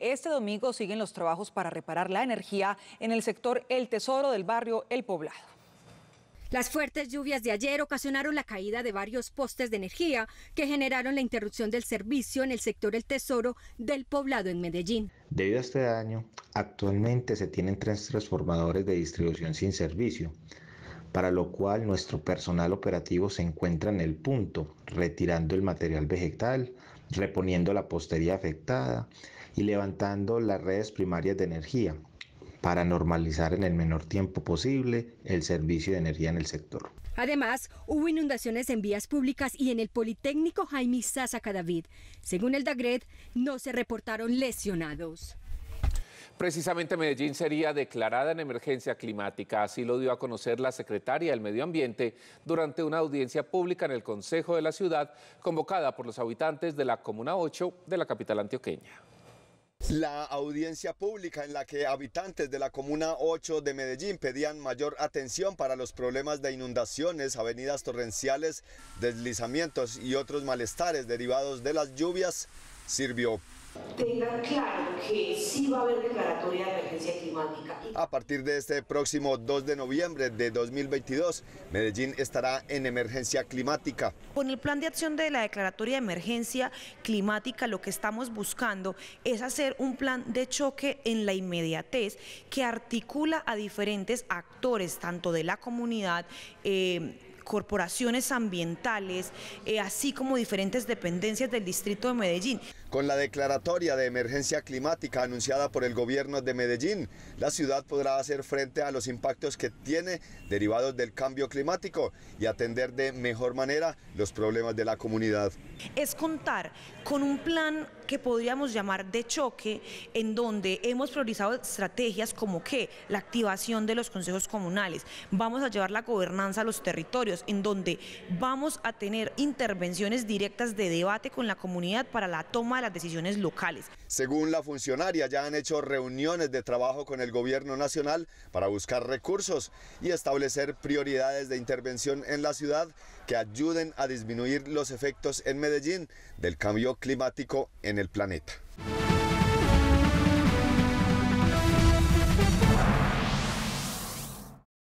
Este domingo siguen los trabajos para reparar la energía en el sector El Tesoro del barrio El Poblado. Las fuertes lluvias de ayer ocasionaron la caída de varios postes de energía que generaron la interrupción del servicio en el sector El Tesoro del poblado en Medellín. Debido a este daño, actualmente se tienen tres transformadores de distribución sin servicio, para lo cual nuestro personal operativo se encuentra en el punto, retirando el material vegetal, reponiendo la postería afectada y levantando las redes primarias de energía para normalizar en el menor tiempo posible el servicio de energía en el sector. Además, hubo inundaciones en vías públicas y en el Politécnico Jaime Sasa Cadavid. Según el DAGRED, no se reportaron lesionados. Precisamente Medellín sería declarada en emergencia climática, así lo dio a conocer la secretaria del Medio Ambiente durante una audiencia pública en el Consejo de la Ciudad convocada por los habitantes de la Comuna 8 de la capital antioqueña. La audiencia pública en la que habitantes de la Comuna 8 de Medellín pedían mayor atención para los problemas de inundaciones, avenidas torrenciales, deslizamientos y otros malestares derivados de las lluvias sirvió tengan claro que sí va a haber declaratoria de emergencia climática. A partir de este próximo 2 de noviembre de 2022, Medellín estará en emergencia climática. Con el plan de acción de la declaratoria de emergencia climática, lo que estamos buscando es hacer un plan de choque en la inmediatez que articula a diferentes actores, tanto de la comunidad, eh, corporaciones ambientales, eh, así como diferentes dependencias del distrito de Medellín. Con la declaratoria de emergencia climática anunciada por el gobierno de Medellín, la ciudad podrá hacer frente a los impactos que tiene derivados del cambio climático y atender de mejor manera los problemas de la comunidad. Es contar con un plan que podríamos llamar de choque, en donde hemos priorizado estrategias como que la activación de los consejos comunales, vamos a llevar la gobernanza a los territorios, en donde vamos a tener intervenciones directas de debate con la comunidad para la toma de las decisiones locales. Según la funcionaria, ya han hecho reuniones de trabajo con el gobierno nacional para buscar recursos y establecer prioridades de intervención en la ciudad que ayuden a disminuir los efectos en Medellín del cambio climático en el planeta.